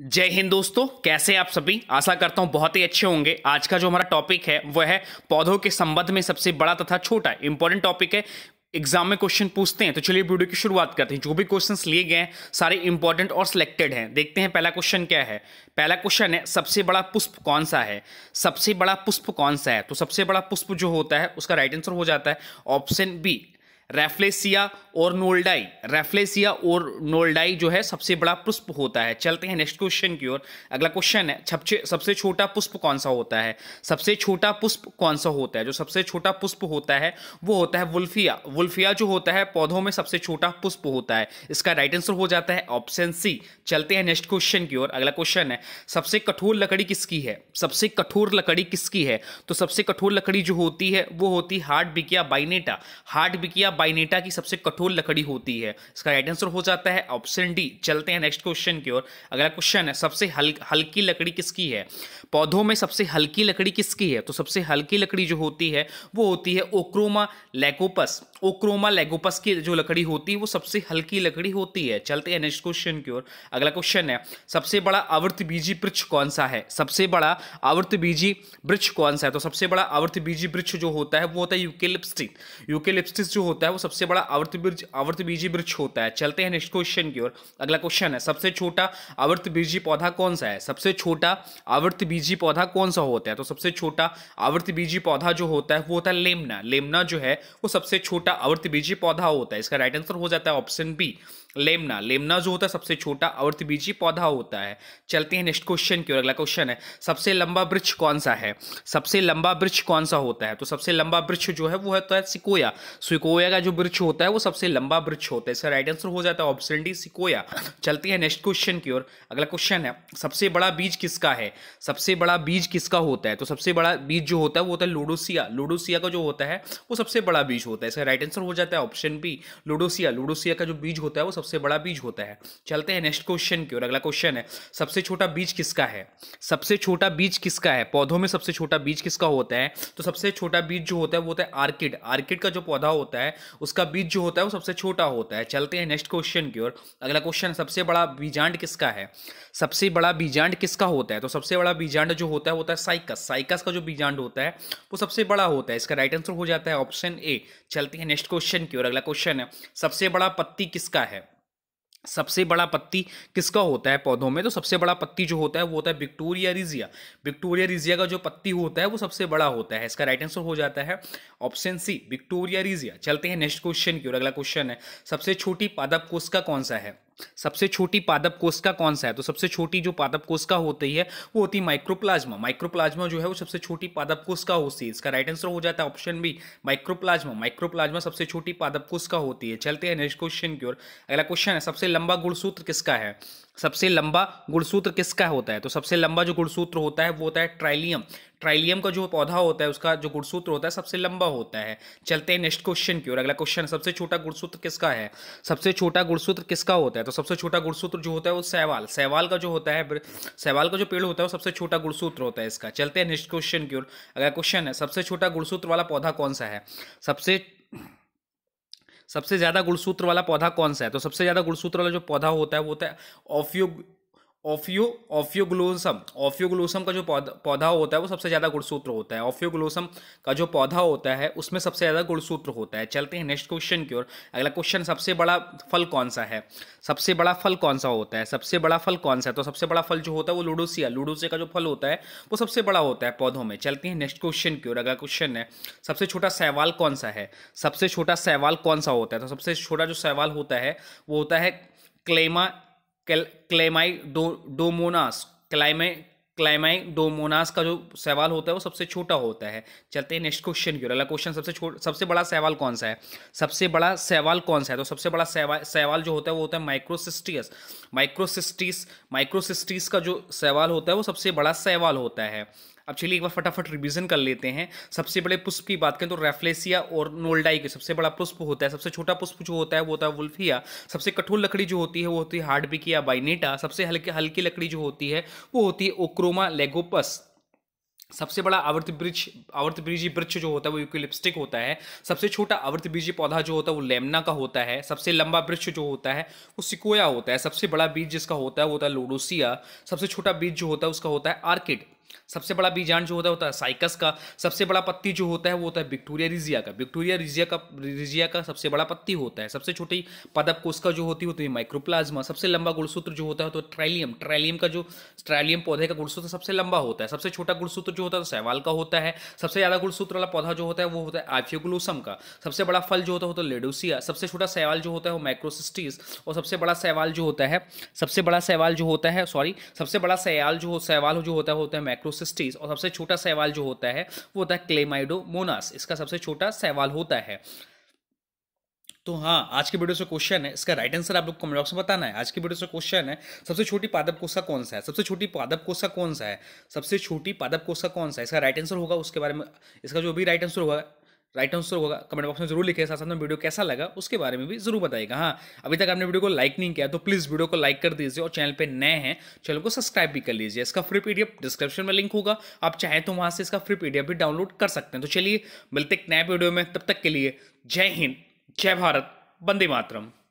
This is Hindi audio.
जय हिंद दोस्तों कैसे आप सभी आशा करता हूं बहुत ही अच्छे होंगे आज का जो हमारा टॉपिक है वह है पौधों के संबंध में सबसे बड़ा तथा छोटा इंपॉर्टेंट टॉपिक है एग्जाम में क्वेश्चन पूछते हैं तो चलिए वीडियो की शुरुआत करते हैं जो भी क्वेश्चंस लिए गए हैं सारे इंपॉर्टेंट और सिलेक्टेड हैं देखते हैं पहला क्वेश्चन क्या है पहला क्वेश्चन है सबसे बड़ा पुष्प कौन सा है सबसे बड़ा पुष्प कौन सा है तो सबसे बड़ा पुष्प जो होता है उसका राइट आंसर हो जाता है ऑप्शन बी रेफ्लेसिया और नोल्डाई रेफ्लेसिया और नोल्डाई जो है सबसे बड़ा पुष्प होता है चलते हैं नेक्स्ट क्वेश्चन की ओर अगला क्वेश्चन है छपचे सबसे छोटा पुष्प कौन सा होता है सबसे छोटा पुष्प कौन सा होता है जो सबसे छोटा पुष्प होता है वो होता है वुल्फिया वुल्फिया जो होता है पौधों में सबसे छोटा पुष्प होता है इसका राइट आंसर हो जाता है ऑप्शन सी चलते हैं नेक्स्ट क्वेश्चन की ओर अगला क्वेश्चन है सबसे कठोर लकड़ी किसकी है सबसे कठोर लकड़ी किसकी है तो सबसे कठोर लकड़ी जो होती है वो होती हार्ड बिकिया बाइनेटा हार्ड बिकिया पाइनेटा की सबसे कठोर लकड़ी होती है इसका राइट आंसर हो जाता है ऑप्शन डी चलते हैं नेक्स्ट क्वेश्चन की ओर अगला क्वेश्चन है सबसे हल हल्की लकड़ी किसकी है पौधों में सबसे हल्की लकड़ी किसकी है तो सबसे हल्की लकड़ी जो होती है वो होती है ओक्रोमा लेकोपस ओक्रोमा लेगोपस की जो लकड़ी होती है वो सबसे हल्की लकड़ी होती है चलते हैं नेक्स्ट क्वेश्चन की ओर अगला क्वेश्चन है सबसे बड़ा आवर्त बीजी वृक्ष कौन सा है सबसे बड़ा आवर्त बीजी वृक्ष कौन सा है तो सबसे बड़ा आवर्त बीजी वृक्ष जो होता है वो होता है यूकेलिप्स्टिक यूकेलिप्स्टिस जो होता होता है वो सबसे बड़ा आवर्त बीज आवर्त बीजी वृक्ष होता है चलते हैं नेक्स्ट क्वेश्चन की ओर अगला क्वेश्चन है सबसे छोटा आवर्त बीजी पौधा कौन सा है सबसे छोटा आवर्त बीजी पौधा कौन सा होता है तो सबसे छोटा आवर्त बीजी पौधा जो होता है वो होता है लेमना लेमना जो है वो सबसे छोटा आवर्त बीजी पौधा होता है इसका राइट आंसर हो जाता है ऑप्शन बी लेमना लेमना जो होता है सबसे छोटा बीजी पौधा होता है चलते हैं नेक्स्ट क्वेश्चन की ओर अगला क्वेश्चन है सबसे लंबा वृक्ष कौन सा है सबसे लंबा वृक्ष कौन सा होता है तो सबसे लंबा वृक्ष जो है वो होता तो है सिकोया सिकोया का जो वृक्ष होता है वो सबसे लंबा वृक्ष होता है इसका राइट आंसर हो जाता है ऑप्शन डी सिकोया चलते हैं नेक्स्ट क्वेश्चन की ओर अगला क्वेश्चन है सबसे बड़ा बीज किसका है सबसे बड़ा बीज किसका होता है तो सबसे बड़ा बीज जो होता है वो होता है लूडोसिया लूडोसिया का जो होता है वो सबसे बड़ा बीज होता है इसका राइट आंसर हो जाता है ऑप्शन बी लूडोसिया लूडोसिया का जो बीज होता है वो सबसे बड़ा बीज होता है चलते हैं नेक्स्ट क्वेश्चन की ओर अगला क्वेश्चन है सबसे छोटा बीज किसका है सबसे छोटा बीज किसका है पौधों में सबसे छोटा बीज किसका होता है तो सबसे छोटा बीज जो होता है वो होता है आर्किड आर्किड का जो पौधा होता है उसका बीज जो होता है वो सबसे छोटा होता है चलते हैं नेक्स्ट क्वेश्चन की ओर अगला क्वेश्चन सबसे बड़ा बीजांड किसका है सबसे बड़ा बीजांड किसका होता है तो सबसे बड़ा बीजांड जो होता है होता है साइकस साइकस का जो बीजांड होता है वो सबसे बड़ा होता है इसका राइट आंसर हो जाता है ऑप्शन ए चलते हैं नेक्स्ट क्वेश्चन की ओर अगला क्वेश्चन है सबसे बड़ा पत्ती किसका है सबसे बड़ा पत्ती किसका होता है पौधों में तो सबसे बड़ा पत्ती जो होता है वो होता है विक्टोरिया रिजिया विक्टोरिया रिजिया का जो पत्ती होता है वो सबसे बड़ा होता है इसका राइट आंसर हो जाता है ऑप्शन सी विक्टोरिया रिजिया चलते हैं नेक्स्ट क्वेश्चन की ओर अगला क्वेश्चन है सबसे छोटी पादप कोश का कौन सा है सबसे छोटी पादप कोश का कौन सा है तो सबसे छोटी जो पादप कोश का होती है वो होती है माइक्रोप्लाज्मा माइक्रोप्लाज्मा जो है वो सबसे छोटी पादप कोश का होती है इसका राइट आंसर हो जाता है ऑप्शन बी माइक्रोप्लाज्मा माइक्रोप्लाज्मा सबसे छोटी पादप कोश का होती है चलते हैं नेक्स्ट क्वेश्चन की ओर अगला क्वेश्चन है सबसे लंबा गुणसूत्र किसका है सबसे लंबा गुणसूत्र किसका होता है तो सबसे लंबा जो गुणसूत्र होता है वो होता है ट्राइलियम ट्राइलियम का जो पौधा होता है उसका जो गुड़सूत्र होता है सबसे लंबा होता है चलते हैं नेक्स्ट क्वेश्चन की ओर अगला क्वेश्चन सबसे छोटा गुड़सूत्र किसका है सबसे छोटा गुड़सूत्र किसका होता है तो सबसे छोटा गुड़सूत्र जो होता है वो सहवाल सहवाल का जो होता है सहवाल का जो पेड़ होता है वो सबसे छोटा गुड़सूत्र होता है इसका चलते हैं नेक्स्ट क्वेश्चन की ओर अगला क्वेश्चन है सबसे छोटा गुड़सूत्र वाला पौधा कौन सा है सबसे सबसे ज़्यादा गुणसूत्र वाला पौधा कौन सा है तो सबसे ज़्यादा गुणसूत्र वाला जो पौधा होता है वो होता है ऑफियो ऑफियो ऑफियोग्लोसम ऑफियोग्लोसम का जो पौधा पौधा होता है वो सबसे ज़्यादा गुणसूत्र होता है ऑफियोग्लोसम का जो पौधा होता है उसमें सबसे ज़्यादा गुणसूत्र होता है चलते हैं नेक्स्ट क्वेश्चन की ओर अगला क्वेश्चन सबसे बड़ा फल कौन सा है सबसे बड़ा फल कौन सा होता है सबसे बड़ा फल कौन सा है तो सबसे बड़ा फल जो होता है वो लूडोसिया लूडोसिया का जो फल होता है वो सबसे बड़ा होता है पौधों में चलते हैं नेक्स्ट क्वेश्चन की ओर अगला क्वेश्चन है सबसे छोटा सहवाल कौन सा है सबसे छोटा सहवाल कौन सा होता है तो सबसे छोटा जो सहवाल होता है वो होता है क्लेमा क्लेमाई डो डोमोनास क्लाइमाई क्लाइमाई डोमोनास का जो सवाल होता है वो सबसे छोटा होता है चलते हैं नेक्स्ट क्वेश्चन की ओर अगला क्वेश्चन सबसे छोटा सबसे बड़ा सवाल कौन सा है सबसे बड़ा सवाल कौन सा है तो सबसे बड़ा सवाल सवाल जो होता है वो होता है माइक्रोसिस्टियस माइक्रोसिस्टिस माइक्रोसिस्टिस का जो सवाल होता है वो सबसे बड़ा सवाल होता है अब चलिए एक बार फटाफट रिवीजन कर लेते हैं सबसे बड़े पुष्प की बात करें तो रेफ्लेसिया और नोल्डाई के सबसे बड़ा पुष्प होता है सबसे छोटा पुष्प जो होता है वो होता है वुल्फिया सबसे कठोर लकड़ी जो होती है वो होती है हार्डबिकिया बाइनेटा सबसे हल्की हल्की लकड़ी जो होती है वो होती है ओक्रोमा लेगोपस सबसे बड़ा आवर्त वृक्ष आवर्त बीजी वृक्ष जो होता है वो यूकिलिप्स्टिक होता है सबसे छोटा आवर्त बीजी पौधा जो होता है वो लेमना का होता है सबसे लंबा वृक्ष जो होता है वो सिकोया होता है सबसे बड़ा बीज जिसका होता है वो होता है लोडोसिया सबसे छोटा बीज जो होता है उसका होता है आर्किड सबसे बड़ा बीजांड जो होता है होता है साइकस का सबसे बड़ा पत्ती जो होता है वो होता है विक्टोरिया रिजिया का विक्टोरिया रिजिया का रिजिया का सबसे बड़ा पत्ती होता है सबसे छोटी पदप कोशिका जो होती होती है माइक्रोप्लाज्मा सबसे लंबा गुणसूत्र जो होता है तो ट्रैलियम ट्रैलियम का जो ट्रैलियम पौधे का गुणसूत्र सबसे लंबा होता है सबसे छोटा गुणसूत्र जो होता है सहवाल का होता है सबसे ज़्यादा गुणसूत्र वाला पौधा जो होता है वो होता है आफियोग्लोसम का सबसे बड़ा फल जो होता है तो लेडोसिया सबसे छोटा सहवाल जो होता है वो माइक्रोसिस्टीज और सबसे बड़ा सहवाल जो होता है सबसे बड़ा सहवाल जो होता है सॉरी सबसे बड़ा सहवाल जो सहवाल जो होता है होता है माइक्रोसिस्टीज और सबसे छोटा सवाल जो होता है वो होता है क्लेमाइडोमोनास इसका सबसे छोटा सवाल होता है तो हाँ आज के वीडियो से क्वेश्चन है इसका राइट आंसर आप लोग कमेंट बॉक्स में बताना है आज के वीडियो से क्वेश्चन है सबसे छोटी पादप कोशा कौन सा है सबसे छोटी पादप कोशा कौन सा है सबसे छोटी पादप कोशा कौन सा है इसका राइट आंसर होगा उसके बारे में इसका जो भी राइट आंसर होगा राइट आंसर होगा कमेंट बॉक्स में जरूर लिखे साथ साथ में वीडियो कैसा लगा उसके बारे में भी जरूर बताएगा हाँ अभी तक आपने वीडियो को लाइक नहीं किया तो प्लीज़ वीडियो को लाइक कर दीजिए और चैनल पर नए हैं चैनल को सब्सक्राइब भी कर लीजिए इसका फ्री पीडीएफ डिस्क्रिप्शन में लिंक होगा आप चाहें तो वहाँ से इसका फ्री पीडीएफ भी डाउनलोड कर सकते हैं तो चलिए मिलते एक नए वीडियो में तब तक के लिए जय हिंद जय भारत बंदे मातरम